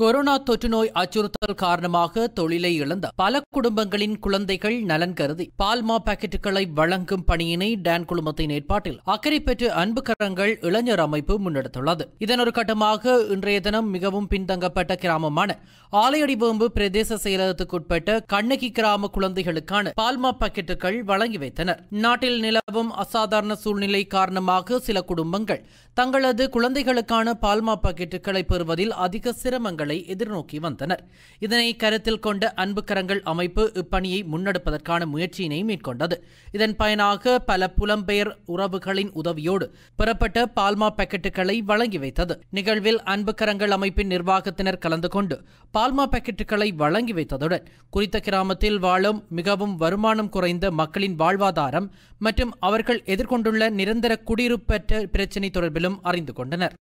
corona தொற்றுநோய் அச்சுறுத்தல் காரணமாக தொழிலை இழந்த பல குடும்பங்களின் குழந்தைகள் நலன் கருதி பால்மா பாக்கெட்டுகளை வழங்கும் பணியினை டான் குழுமத்தின் ஏற்பாட்டில் அக்கறை பெற்று அன்பு கரங்கள் இளைஞர் அமைப்பு முன்னெடுத்துள்ளது இதன் ஒரு கட்டமாக இன்றைய தினம் மிகவும் பின்தங்கப்பட்ட கிராமமான ஆலையடிவேம்பு பிரதேச செயலகத்துக்குட்பட்ட கண்ணகி கிராம குழந்தைகளுக்கான பால்மா பாக்கெட்டுகள் வழங்கி வைத்தனர் நாட்டில் நிலவும் அசாதாரண சூழ்நிலை காரணமாக சில குடும்பங்கள் தங்களது குழந்தைகளுக்கான பால்மா பாக்கெட்டுகளை பெறுவதில் அதிக சிரமங்கள் மாற்றங்களை எதிர்நோக்கி வந்தனர் இதனை கருத்தில் கொண்ட அன்பு கரங்கள் அமைப்பு இப்பணியை முன்னெடுப்பதற்கான முயற்சியினை மேற்கொண்டது இதன் பயனாக பல புலம்பெயர் உறவுகளின் உதவியோடு பெறப்பட்ட பால்மா பாக்கெட்டுகளை வழங்கி வைத்தது நிகழ்வில் அன்பு கரங்கள் அமைப்பின் நிர்வாகத்தினர் கலந்து கொண்டு பால்மா பாக்கெட்டுகளை வழங்கி வைத்ததுடன் குறித்த கிராமத்தில் வாழும் மிகவும் வருமானம் குறைந்த மக்களின் வாழ்வாதாரம் மற்றும் அவர்கள் எதிர்கொண்டுள்ள நிரந்தர குடியிருப்பற்ற பிரச்சினை தொடர்பிலும் அறிந்து கொண்டனர்